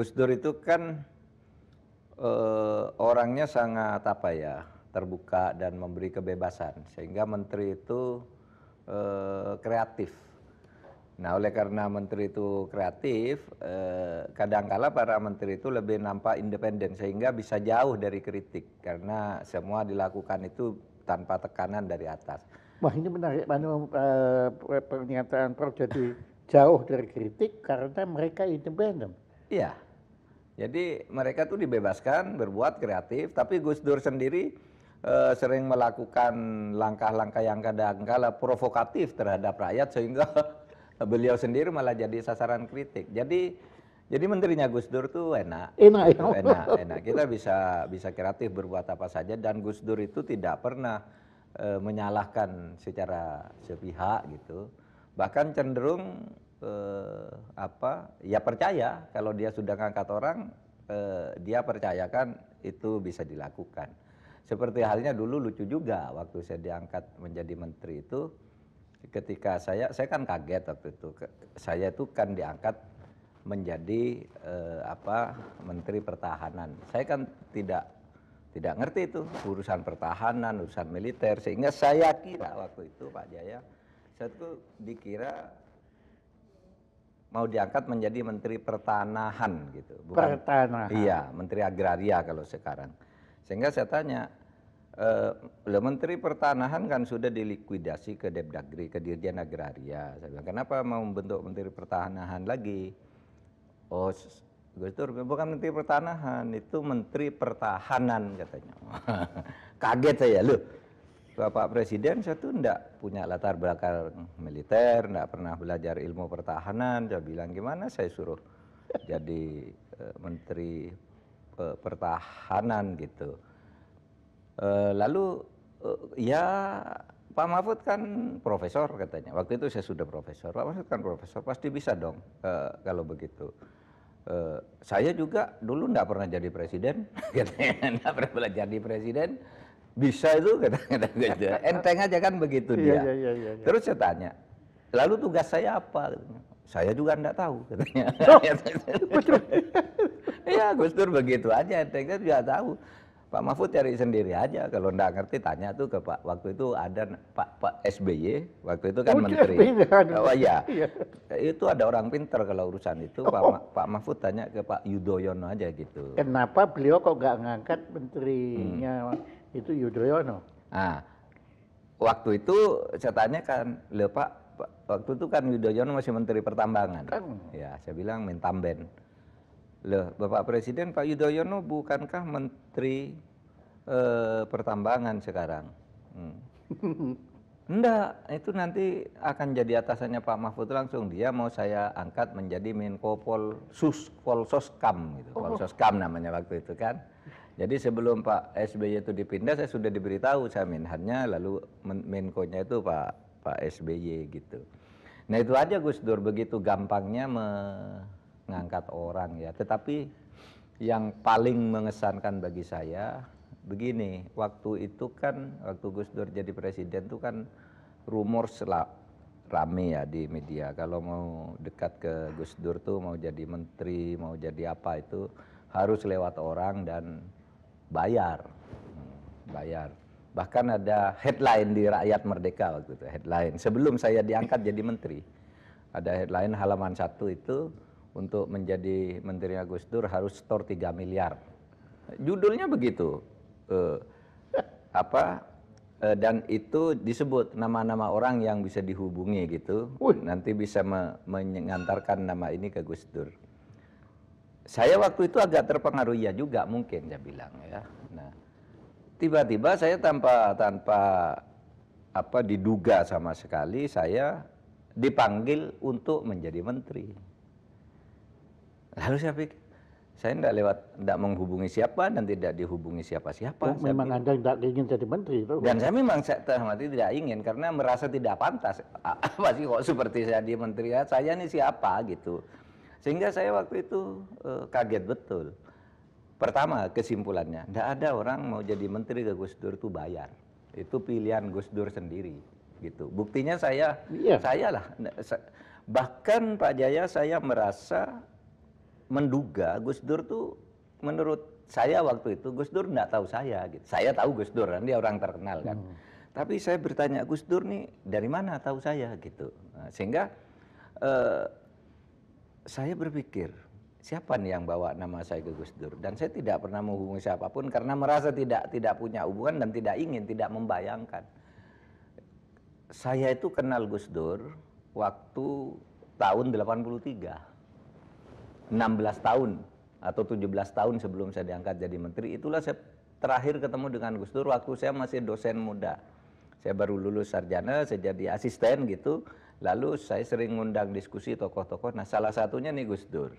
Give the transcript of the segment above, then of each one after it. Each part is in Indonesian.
Gus Dur itu kan eh, orangnya sangat apa ya terbuka dan memberi kebebasan sehingga menteri itu eh, kreatif. Nah oleh karena menteri itu kreatif, eh, kadangkala para menteri itu lebih nampak independen sehingga bisa jauh dari kritik karena semua dilakukan itu tanpa tekanan dari atas. Wah ini menarik, mana eh, pernyataan Prof jadi jauh dari kritik karena mereka independen. Iya. Jadi mereka tuh dibebaskan berbuat kreatif, tapi Gus Dur sendiri e, sering melakukan langkah-langkah yang kadang-kala provokatif terhadap rakyat sehingga beliau sendiri malah jadi sasaran kritik. Jadi jadi menterinya Gus Dur tuh enak. Enak, ya. enak, enak. Kita bisa bisa kreatif berbuat apa saja dan Gus Dur itu tidak pernah e, menyalahkan secara sepihak gitu. Bahkan cenderung eh, apa ya percaya kalau dia sudah ngangkat orang eh, dia percayakan itu bisa dilakukan seperti halnya dulu lucu juga waktu saya diangkat menjadi menteri itu ketika saya saya kan kaget waktu itu saya itu kan diangkat menjadi eh, apa menteri pertahanan saya kan tidak tidak ngerti itu urusan pertahanan urusan militer sehingga saya kira waktu itu Pak Jaya saya itu dikira mau diangkat menjadi menteri pertanahan gitu. Bukan, pertanahan. Iya, menteri agraria kalau sekarang. Sehingga saya tanya, eh, menteri pertanahan kan sudah dilikuidasi ke Depdagri, ke Dirjen Agraria. Saya bilang, kenapa mau membentuk menteri pertanahan lagi? Oh, Gus Dur bukan menteri pertanahan, itu menteri pertahanan katanya. Kaget saya, loh Bapak Presiden saya satu tidak punya latar belakang militer, tidak pernah belajar ilmu pertahanan. Saya bilang gimana saya suruh jadi e, Menteri e, Pertahanan gitu. E, lalu ya Pak Mahfud kan profesor katanya. Waktu itu saya sudah profesor. Pak Mahfud kan profesor, pasti bisa dong kalau begitu. saya juga dulu tidak pernah jadi presiden, tidak pernah belajar di presiden bisa itu kadang-kadang gitu. Enteng aja kan begitu iya, dia. Iya, iya, iya, iya. Terus saya tanya, lalu tugas saya apa? Saya juga enggak tahu katanya. Oh, ya Gus Dur begitu aja entengnya kan juga tahu. Pak Mahfud cari sendiri aja kalau enggak ngerti tanya tuh ke Pak waktu itu ada Pak Pak SBY waktu itu kan oh, menteri. Kan? Oh iya. iya. Itu ada orang pinter kalau urusan itu oh. Pak Ma, Pak Mahfud tanya ke Pak Yudhoyono aja gitu. Kenapa beliau kok nggak ngangkat menterinya hmm. Itu Yudhoyono. Nah, waktu itu saya tanya kan, lho Pak, waktu itu kan Yudhoyono masih Menteri Pertambangan. Kan. Ya, saya bilang Mentamben. Loh, Bapak Presiden Pak Yudhoyono bukankah Menteri eh, Pertambangan sekarang? Hmm. Enggak, itu nanti akan jadi atasannya Pak Mahfud langsung. Dia mau saya angkat menjadi Menko Pol Sus Polsoskam gitu. Pol oh. Polsoskam namanya waktu itu kan. Jadi sebelum Pak SBY itu dipindah, saya sudah diberitahu saya Minhannya, lalu Menko-nya itu Pak Pak SBY gitu. Nah itu aja Gus Dur begitu gampangnya mengangkat orang ya. Tetapi yang paling mengesankan bagi saya begini, waktu itu kan waktu Gus Dur jadi presiden itu kan rumor selap rame ya di media. Kalau mau dekat ke Gus Dur tuh mau jadi menteri, mau jadi apa itu harus lewat orang dan bayar hmm, bayar bahkan ada headline di rakyat merdeka waktu itu headline sebelum saya diangkat jadi menteri ada headline halaman satu itu untuk menjadi menteri Agus Dur harus store 3 miliar judulnya begitu uh, apa uh, dan itu disebut nama-nama orang yang bisa dihubungi gitu Uy. nanti bisa me mengantarkan nama ini ke Gus Dur saya waktu itu agak terpengaruh ya juga mungkin saya bilang ya. Nah, tiba-tiba saya tanpa tanpa apa diduga sama sekali saya dipanggil untuk menjadi menteri. Lalu saya pikir saya tidak lewat tidak menghubungi siapa dan tidak dihubungi siapa-siapa. Oh, memang pikir. Anda tidak ingin jadi menteri itu. Dan saya memang saya tidak ingin karena merasa tidak pantas. Apa sih kok seperti saya di menteri ya, saya ini siapa gitu. Sehingga saya waktu itu e, kaget betul. Pertama kesimpulannya, tidak ada orang mau jadi menteri ke Gus Dur itu bayar. Itu pilihan Gus Dur sendiri, gitu. Buktinya saya, iya. saya lah. Nah, bahkan Pak Jaya saya merasa menduga Gus Dur tuh menurut saya waktu itu Gus Dur tidak tahu saya, gitu. Saya tahu Gus Dur, kan dia orang terkenal kan. Hmm. Tapi saya bertanya Gus Dur nih dari mana tahu saya gitu. Nah, sehingga eh, saya berpikir siapa nih yang bawa nama saya ke Gus Dur dan saya tidak pernah menghubungi siapapun karena merasa tidak tidak punya hubungan dan tidak ingin tidak membayangkan saya itu kenal Gus Dur waktu tahun 83 16 tahun atau 17 tahun sebelum saya diangkat jadi menteri itulah saya terakhir ketemu dengan Gus Dur waktu saya masih dosen muda saya baru lulus sarjana saya jadi asisten gitu Lalu saya sering ngundang diskusi tokoh-tokoh. Nah, salah satunya nih Gus Dur.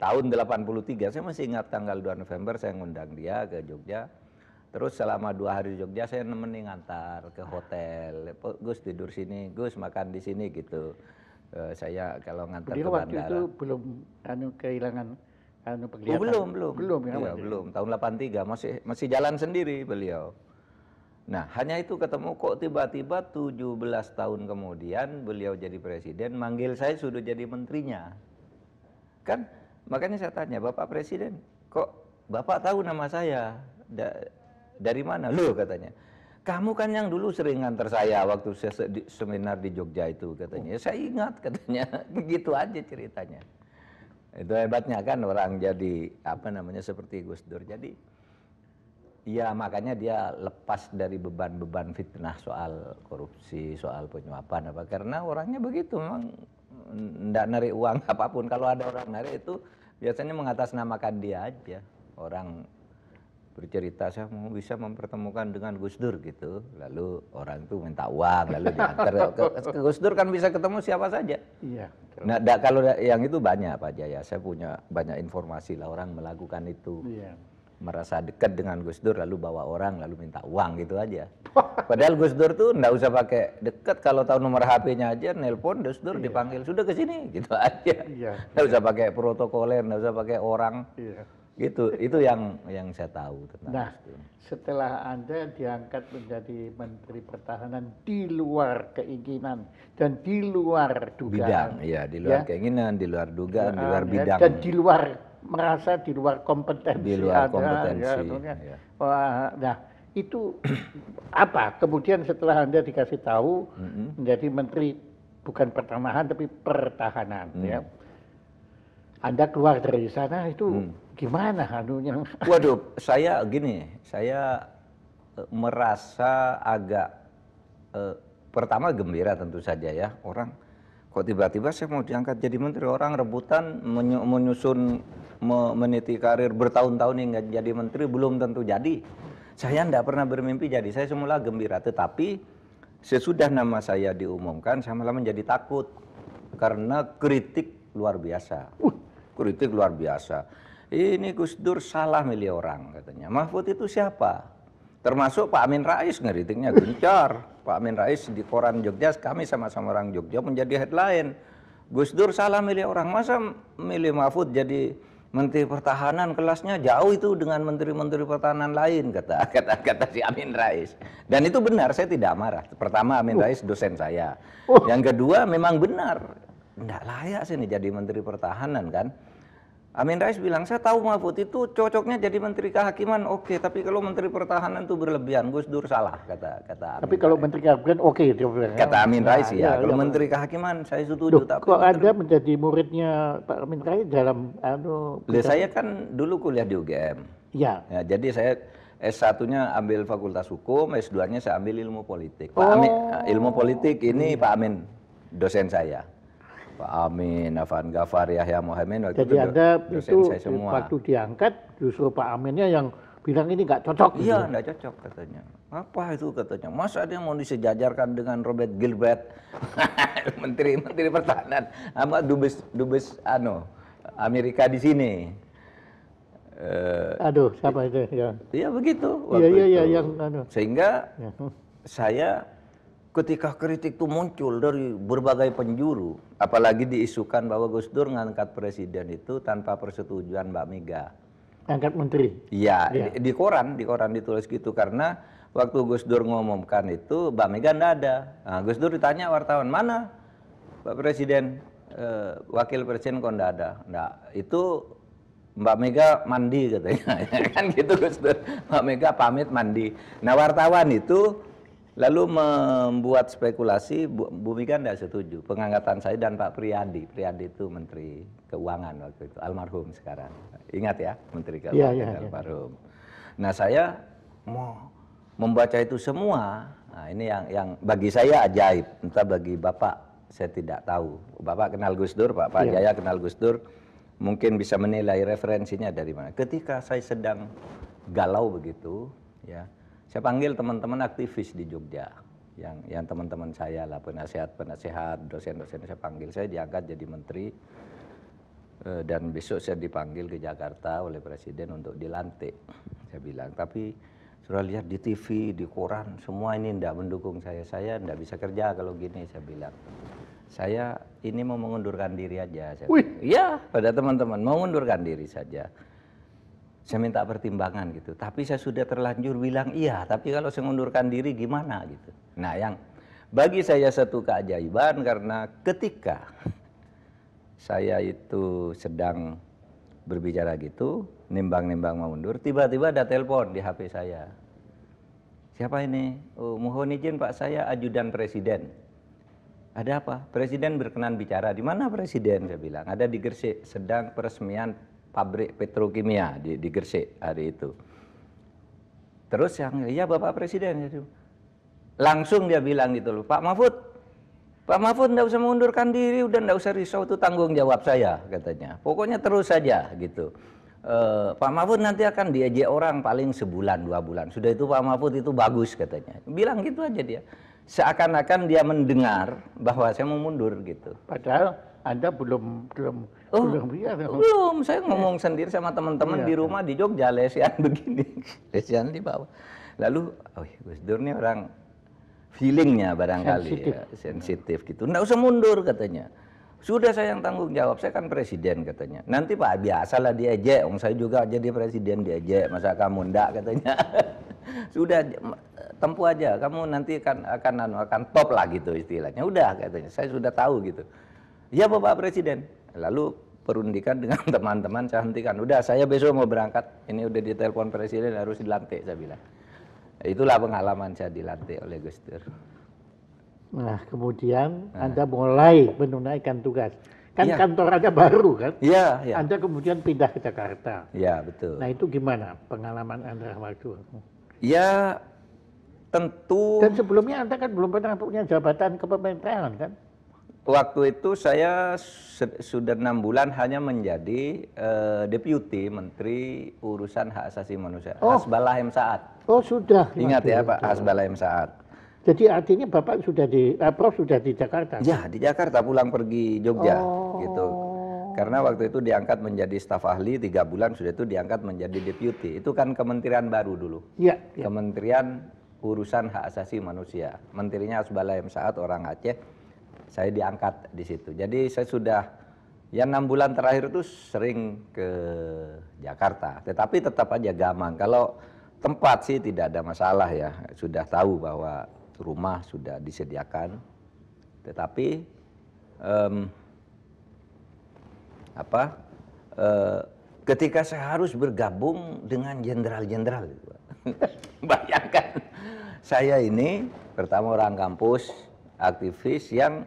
Tahun 83, saya masih ingat tanggal 2 November saya ngundang dia ke Jogja. Terus selama dua hari di Jogja saya nemenin ngantar ke hotel. Gus tidur sini, Gus makan di sini gitu. Uh, saya kalau ngantar Beliau ke waktu bandara. itu belum anu kehilangan anu oh, penglihatan. Oh, belum, belum. Belum ya. Iya, belum. Tahun 83 masih masih jalan sendiri beliau. Nah, hanya itu ketemu kok tiba-tiba 17 tahun kemudian beliau jadi presiden, manggil saya sudah jadi menterinya. Kan makanya saya tanya, "Bapak presiden, kok Bapak tahu nama saya?" Da dari mana? Loh katanya. Kamu kan yang dulu sering nganter saya waktu saya seminar di Jogja itu katanya. Saya ingat katanya. Begitu aja ceritanya. Itu hebatnya kan orang jadi apa namanya seperti Gus Dur. Jadi Iya, makanya dia lepas dari beban-beban fitnah soal korupsi, soal penyuapan apa. Karena orangnya begitu, memang tidak narik uang apapun. Kalau ada orang narik itu biasanya mengatasnamakan dia aja. Orang bercerita saya mau bisa mempertemukan dengan Gus Dur gitu. Lalu orang itu minta uang, lalu diantar ke, Gus Dur kan bisa ketemu siapa saja. Iya. Nah, kalau yang itu banyak Pak Jaya. Saya punya banyak informasi lah orang melakukan itu. Iya merasa dekat dengan Gus Dur lalu bawa orang lalu minta uang gitu aja. Padahal Gus Dur tuh ndak usah pakai dekat kalau tahu nomor HP-nya aja nelpon Gus Dur iya. dipanggil sudah ke sini gitu aja. Iya. usah iya. pakai protokoler, ndak usah pakai orang. Iya. Gitu. Itu yang yang saya tahu tentang nah, Gus Setelah Anda diangkat menjadi Menteri Pertahanan di luar keinginan dan di luar dugaan. Bidang, Iya, di luar ya. keinginan, di luar dugaan, di luar ya. bidang. Dan di luar merasa di luar kompetensi. Di luar ada, kompetensi. Ya, ya. Wah, nah itu apa? Kemudian setelah anda dikasih tahu mm -hmm. menjadi menteri bukan pertanahan tapi pertahanan, mm. ya. Anda keluar dari sana itu hmm. gimana anunya? Waduh, saya gini, saya eh, merasa agak eh, pertama gembira tentu saja ya orang kok tiba-tiba saya mau diangkat jadi menteri orang rebutan menyusun meniti karir bertahun-tahun hingga jadi menteri belum tentu jadi. Saya tidak pernah bermimpi jadi. Saya semula gembira, tetapi sesudah nama saya diumumkan, saya malah menjadi takut karena kritik luar biasa. Uh, kritik luar biasa. Ini Gus Dur salah milih orang katanya. Mahfud itu siapa? Termasuk Pak Amin Rais ngeritiknya gencar. Pak Amin Rais di koran Jogja, kami sama-sama orang Jogja menjadi headline. Gus Dur salah milih orang masa milih Mahfud jadi Menteri Pertahanan kelasnya jauh itu dengan menteri-menteri pertahanan lain kata kata kata si Amin Rais. Dan itu benar, saya tidak marah. Pertama Amin uh. Rais dosen saya. Uh. Yang kedua memang benar. Tidak layak sih ini jadi menteri pertahanan kan. Amin Rais bilang, saya tahu Mahfud itu cocoknya jadi Menteri Kehakiman oke, okay, tapi kalau Menteri Pertahanan itu berlebihan, Gus Dur salah, kata kata Amin Tapi Rais. kalau Menteri Kehakiman oke. Okay, kata Amin nah, Rais ya, ya kalau ya, Menteri Kehakiman saya setuju. Duh, tapi kok Menteri... Anda menjadi muridnya Pak Amin Rais dalam... Anu, Loh, saya kan dulu kuliah di UGM. Ya. ya jadi saya S1-nya ambil Fakultas Hukum, S2-nya saya ambil Ilmu Politik. Pak oh. Amin, eh, ilmu Politik ini iya. Pak Amin dosen saya. Pak Amin, Afan Gafar, Yahya Muhammad. Jadi itu Anda itu semua. waktu diangkat justru Pak Aminnya yang bilang ini nggak cocok. Iya, nggak cocok katanya. Apa itu katanya? Masa yang mau disejajarkan dengan Robert Gilbert, Menteri Menteri Pertahanan, sama dubes dubes ano Amerika di sini. Uh, Aduh, siapa itu? Ya. Iya ya begitu. Iya, iya, iya, yang anu. Sehingga ya. saya ketika kritik itu muncul dari berbagai penjuru, apalagi diisukan bahwa Gus Dur ngangkat presiden itu tanpa persetujuan Mbak Mega. Angkat menteri. Iya, ya. di, di koran, di koran ditulis gitu karena waktu Gus Dur ngomongkan itu Mbak Mega ndak ada. Nah, Gus Dur ditanya wartawan, "Mana Pak Presiden eh, wakil presiden kok ndak ada?" Ndak. Itu Mbak Mega mandi katanya. Ya kan gitu Gus Dur. Mbak Mega pamit mandi. Nah, wartawan itu Lalu membuat spekulasi, Bu, Bu Mika tidak setuju. Pengangkatan saya dan Pak Priyadi. Priyadi itu Menteri Keuangan waktu itu, almarhum sekarang. Ingat ya, Menteri iya, Keuangan ya, ya, almarhum. Ya. Nah saya mau membaca itu semua. Nah, ini yang yang bagi saya ajaib. Entah bagi Bapak, saya tidak tahu. Bapak kenal Gus Dur, Pak, Pak ya. Jaya kenal Gus Dur. Mungkin bisa menilai referensinya dari mana. Ketika saya sedang galau begitu, ya saya panggil teman-teman aktivis di Jogja yang yang teman-teman saya lah penasehat-penasehat, dosen-dosen saya panggil, saya diangkat jadi menteri eh, dan besok saya dipanggil ke Jakarta oleh presiden untuk dilantik. Saya bilang, tapi sudah lihat di TV, di koran, semua ini tidak mendukung saya. Saya tidak bisa kerja kalau gini, saya bilang. Saya ini mau mengundurkan diri aja. Saya Wih. Ya, pada teman-teman, mau mengundurkan diri saja saya minta pertimbangan gitu. Tapi saya sudah terlanjur bilang iya, tapi kalau saya mengundurkan diri gimana gitu. Nah, yang bagi saya satu keajaiban karena ketika saya itu sedang berbicara gitu, nimbang-nimbang mau mundur, tiba-tiba ada telepon di HP saya. Siapa ini? Oh, mohon izin Pak, saya ajudan presiden. Ada apa? Presiden berkenan bicara. Di mana presiden? Saya bilang. Ada di Gresik, sedang peresmian pabrik petrokimia di, di Gresik hari itu. Terus yang iya Bapak Presiden itu. Langsung dia bilang gitu loh, Pak Mahfud, Pak Mahfud tidak usah mengundurkan diri, udah tidak usah risau itu tanggung jawab saya katanya. Pokoknya terus saja gitu. E, Pak Mahfud nanti akan diajak orang paling sebulan dua bulan. Sudah itu Pak Mahfud itu bagus katanya. Bilang gitu aja dia. Seakan-akan dia mendengar bahwa saya mau mundur gitu. Padahal Anda belum belum Oh, iya, belum, Saya iya. ngomong sendiri sama teman-teman ya, di iya. rumah di Jogja, lesian begini, lesian di bawah. Lalu, oh, Gus Dur ini orang feelingnya barangkali ya, sensitif. ya, sensitif gitu. Nggak usah mundur katanya. Sudah saya yang tanggung jawab, saya kan presiden katanya. Nanti Pak biasalah diejek, om saya juga jadi presiden diejek, masa kamu ndak katanya. Sudah tempuh aja, kamu nanti kan akan akan akan top lah gitu istilahnya. Udah katanya, saya sudah tahu gitu. Ya Bapak Presiden, lalu perundikan dengan teman-teman saya hentikan udah saya besok mau berangkat ini udah ditelepon presiden harus dilantik saya bilang itulah pengalaman saya dilantik oleh Gus Dur nah kemudian nah. anda mulai menunaikan tugas kan ya. kantor anda baru kan iya ya. anda kemudian pindah ke Jakarta iya betul nah itu gimana pengalaman anda waktu Iya, tentu dan sebelumnya anda kan belum pernah punya jabatan kepemimpinan kan waktu itu saya sudah enam bulan hanya menjadi uh, deputi menteri urusan hak asasi manusia oh. Hasbalah M Saat. Oh sudah. Ingat ya Pak Hasbalah M Saat. Jadi artinya bapak sudah di eh, Prof sudah di Jakarta. Ya di Jakarta pulang pergi Jogja oh. gitu. Karena waktu itu diangkat menjadi staf ahli tiga bulan sudah itu diangkat menjadi deputi. Itu kan kementerian baru dulu. Iya. Ya. Kementerian urusan hak asasi manusia. Menterinya Hasbalah M Saat orang Aceh saya diangkat di situ. Jadi saya sudah ya enam bulan terakhir itu sering ke Jakarta, tetapi tetap aja gamang. Kalau tempat sih tidak ada masalah ya, sudah tahu bahwa rumah sudah disediakan, tetapi um, apa? Uh, ketika saya harus bergabung dengan jenderal-jenderal, bayangkan saya ini pertama orang kampus aktivis yang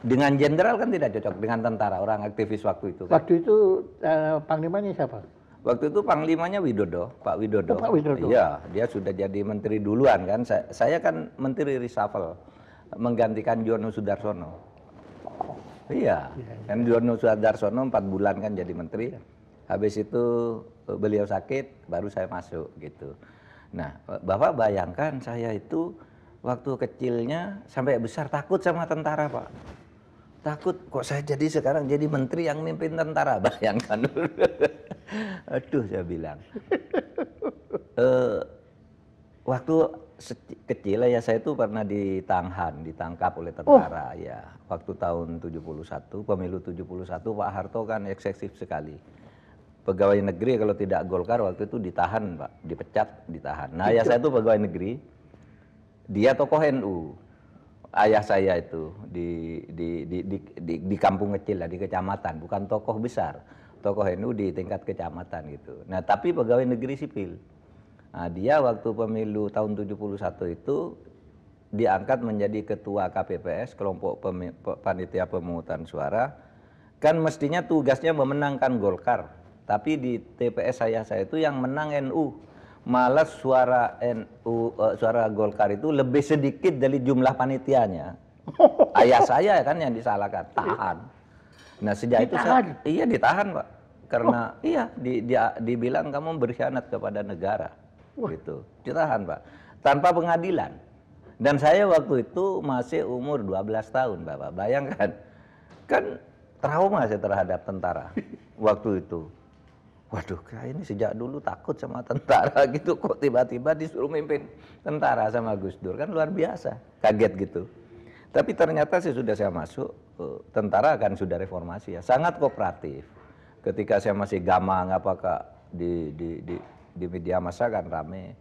dengan jenderal kan tidak cocok dengan tentara orang aktivis waktu itu. Kan? Waktu itu uh, panglimanya siapa? Waktu itu panglimanya Widodo, Pak Widodo. Oh, Pak Widodo. Iya, dia sudah jadi menteri duluan kan. Saya, saya kan menteri reshuffle menggantikan Jono Sudarsono. Oh. Iya. Ya, Kan Jono Sudarsono empat bulan kan jadi menteri. Iya. Habis itu eh, beliau sakit, baru saya masuk gitu. Nah, eh, Bapak bayangkan saya itu waktu kecilnya sampai besar takut sama tentara, Pak takut kok saya jadi sekarang jadi menteri yang mimpin tentara bayangkan aduh saya bilang e, waktu kecil ya saya itu pernah ditahan, ditangkap oleh tentara oh. ya. Waktu tahun 71, pemilu 71 Pak Harto kan eksesif sekali. Pegawai negeri kalau tidak Golkar waktu itu ditahan Pak, dipecat, ditahan. Nah, ya saya itu pegawai negeri. Dia tokoh NU ayah saya itu di di di di, di, di kampung kecil lah di kecamatan, bukan tokoh besar, tokoh NU di tingkat kecamatan gitu. Nah, tapi pegawai negeri sipil. Nah, dia waktu pemilu tahun 71 itu diangkat menjadi ketua KPPS kelompok panitia pemungutan suara kan mestinya tugasnya memenangkan Golkar tapi di TPS saya saya itu yang menang NU malah suara NU uh, eh, suara Golkar itu lebih sedikit dari jumlah panitianya. Ayah saya kan yang disalahkan, tahan. Nah, sejak itu saya iya ditahan, Pak. Karena oh. iya di, di, dibilang kamu berkhianat kepada negara. Wah. Gitu. Ditahan, Pak. Tanpa pengadilan. Dan saya waktu itu masih umur 12 tahun, Bapak. Bayangkan. Kan trauma saya terhadap tentara waktu itu waduh saya ini sejak dulu takut sama tentara gitu kok tiba-tiba disuruh mimpin tentara sama Gus Dur kan luar biasa kaget gitu tapi ternyata sih sudah saya masuk eh, tentara kan sudah reformasi ya sangat kooperatif ketika saya masih gamang apakah di di di, di media masa kan rame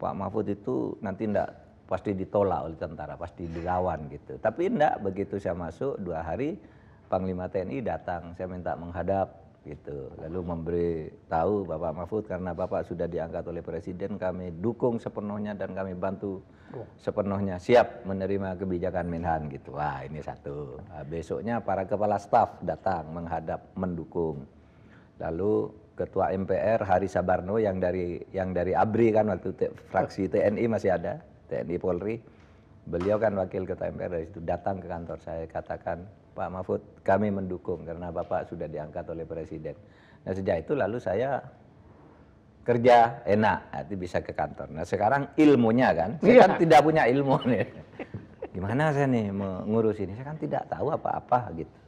Pak Mahfud itu nanti ndak pasti ditolak oleh tentara pasti dilawan gitu tapi ndak begitu saya masuk dua hari Panglima TNI datang saya minta menghadap gitu lalu memberi tahu Bapak Mahfud karena Bapak sudah diangkat oleh Presiden kami dukung sepenuhnya dan kami bantu oh. sepenuhnya siap menerima kebijakan Menhan gitu wah ini satu nah, besoknya para kepala staf datang menghadap mendukung lalu Ketua MPR Hari Sabarno yang dari yang dari ABRI kan waktu te, fraksi TNI masih ada TNI Polri beliau kan wakil Ketua MPR dari situ datang ke kantor saya katakan Pak Mahfud, kami mendukung karena Bapak sudah diangkat oleh Presiden. Nah sejak itu lalu saya kerja enak, nanti bisa ke kantor. Nah sekarang ilmunya kan, saya iya. kan tidak punya ilmu nih. Gimana saya nih mengurus ini? Saya kan tidak tahu apa-apa gitu.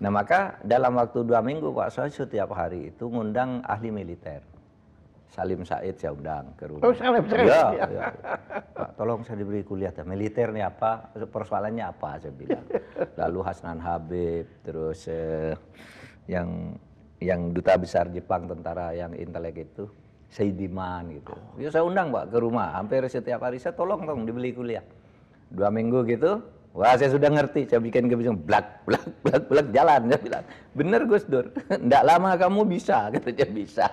Nah maka dalam waktu dua minggu Pak Soe setiap hari itu ngundang ahli militer. Salim Said saya undang ke rumah. Oh, Salim Said. Ya, ya. Pak, tolong saya diberi kuliah ya. militer nih apa, persoalannya apa saya bilang. Lalu Hasnan Habib, terus eh, yang yang duta besar Jepang tentara yang intelek itu Seidiman gitu. Ya saya undang Pak ke rumah, hampir setiap hari saya tolong dong dibeli kuliah. Dua minggu gitu, Wah saya sudah ngerti, saya bikin kebijakan blak, blak, blak, blak, jalan. Saya bilang, benar Gus Dur, enggak lama kamu bisa, kata dia bisa.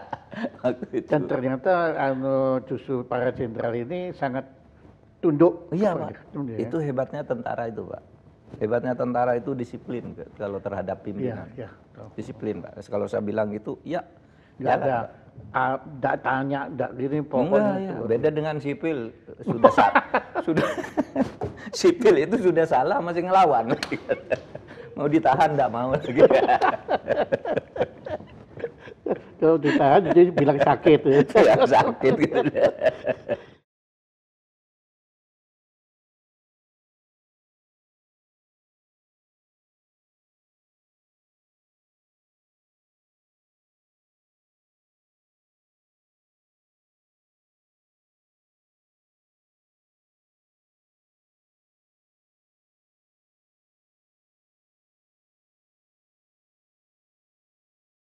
Dan ternyata anu, justru para jenderal ini sangat tunduk. Iya Pak, tunduk, ya? itu hebatnya tentara itu Pak. Hebatnya tentara itu disiplin kalau terhadap pimpinan. Ya, ya. Disiplin Pak, kalau saya bilang itu, ya. Jalan, ada. Pak tidak uh, tanya, tidak gini pokoknya. ya. Beda dengan sipil sudah sudah sipil itu sudah salah masih ngelawan. mau ditahan tidak mau lagi. Kalau ditahan jadi bilang sakit. bilang sakit gitu.